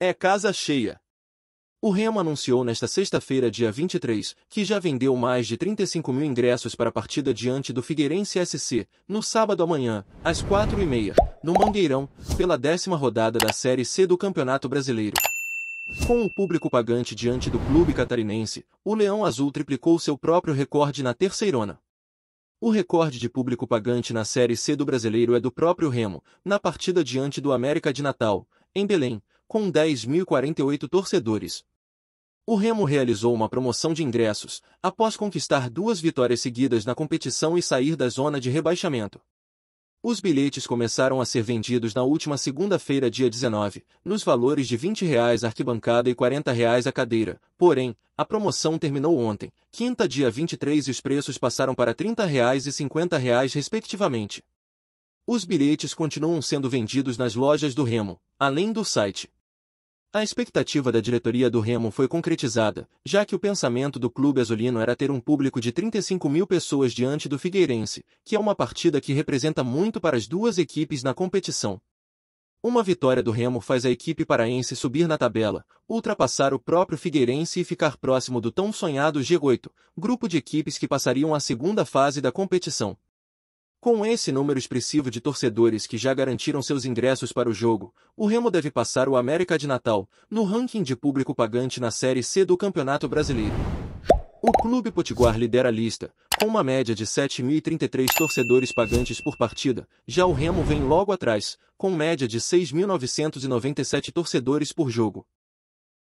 É casa cheia. O Remo anunciou nesta sexta-feira, dia 23, que já vendeu mais de 35 mil ingressos para a partida diante do Figueirense SC, no sábado amanhã, às 4h30, no Mangueirão, pela décima rodada da Série C do Campeonato Brasileiro. Com o público pagante diante do clube catarinense, o Leão Azul triplicou seu próprio recorde na terceirona. O recorde de público pagante na Série C do Brasileiro é do próprio Remo, na partida diante do América de Natal, em Belém, com 10.048 torcedores. O Remo realizou uma promoção de ingressos, após conquistar duas vitórias seguidas na competição e sair da zona de rebaixamento. Os bilhetes começaram a ser vendidos na última segunda-feira, dia 19, nos valores de R$ 20 reais arquibancada e R$ 40 a cadeira. Porém, a promoção terminou ontem, quinta dia 23 e os preços passaram para R$ 30 e R$ 50 respectivamente. Os bilhetes continuam sendo vendidos nas lojas do Remo, além do site. A expectativa da diretoria do Remo foi concretizada, já que o pensamento do clube azulino era ter um público de 35 mil pessoas diante do Figueirense, que é uma partida que representa muito para as duas equipes na competição. Uma vitória do Remo faz a equipe paraense subir na tabela, ultrapassar o próprio Figueirense e ficar próximo do tão sonhado G8, grupo de equipes que passariam à segunda fase da competição. Com esse número expressivo de torcedores que já garantiram seus ingressos para o jogo, o Remo deve passar o América de Natal, no ranking de público pagante na Série C do Campeonato Brasileiro. O Clube Potiguar lidera a lista, com uma média de 7.033 torcedores pagantes por partida, já o Remo vem logo atrás, com média de 6.997 torcedores por jogo.